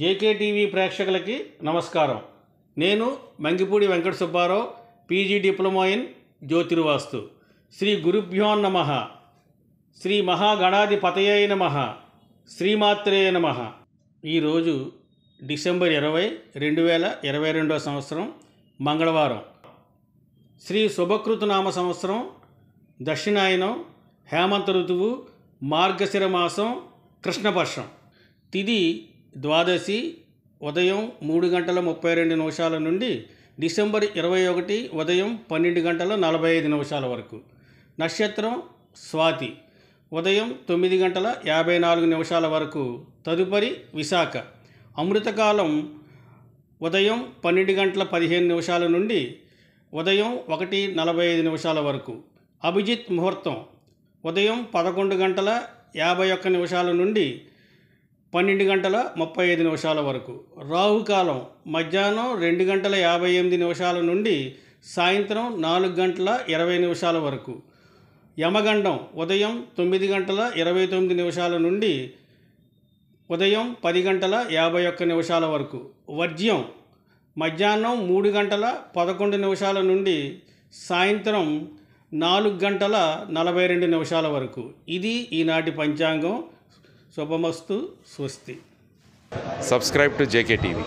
JKTV ప్రేక్షకులకి నమస్కారం నేను Mangipudi Venkata Subbarao PG diploma in జ్యోతిర్వాస్తు శ్రీ గురుభ్యో నమ శ్రీ మహాగణాధి పతయే నమ శ్రీమాత్రేయ నమ ఈరోజు డిసెంబర్ ఇరవై రెండు వేల ఇరవై రెండో సంవత్సరం మంగళవారం శ్రీ శుభకృతునామ సంవత్సరం దక్షిణాయనం హేమంత ఋతువు మార్గశిర మాసం కృష్ణపక్షం తిది ద్వాదశి ఉదయం మూడు గంటల ముప్పై రెండు నిమిషాల నుండి డిసెంబర్ ఇరవై ఒకటి ఉదయం పన్నెండు గంటల నలభై ఐదు నిమిషాల వరకు నక్షత్రం స్వాతి ఉదయం తొమ్మిది గంటల యాభై నాలుగు నిమిషాల వరకు తదుపరి విశాఖ అమృతకాలం ఉదయం పన్నెండు గంటల పదిహేను నిమిషాల నుండి ఉదయం ఒకటి నలభై ఐదు నిమిషాల వరకు అభిజిత్ ముహూర్తం ఉదయం పదకొండు గంటల యాభై ఒక్క నిమిషాల నుండి పన్నెండు గంటల ముప్పై ఐదు నిమిషాల వరకు రాహుకాలం మధ్యాహ్నం రెండు గంటల యాభై ఎనిమిది నిమిషాల నుండి సాయంత్రం నాలుగు గంటల ఇరవై నిమిషాల వరకు యమగండం ఉదయం తొమ్మిది గంటల ఇరవై తొమ్మిది నిమిషాల నుండి ఉదయం పది గంటల యాభై ఒక్క నిమిషాల వరకు వర్జ్యం మధ్యాహ్నం మూడు గంటల పదకొండు నిమిషాల నుండి సాయంత్రం నాలుగు గంటల నలభై రెండు నిమిషాల వరకు ఇది ఈనాటి పంచాంగం శుభమస్తు స్వస్తి సబ్స్క్రైబ్ టు జేకే టీవీ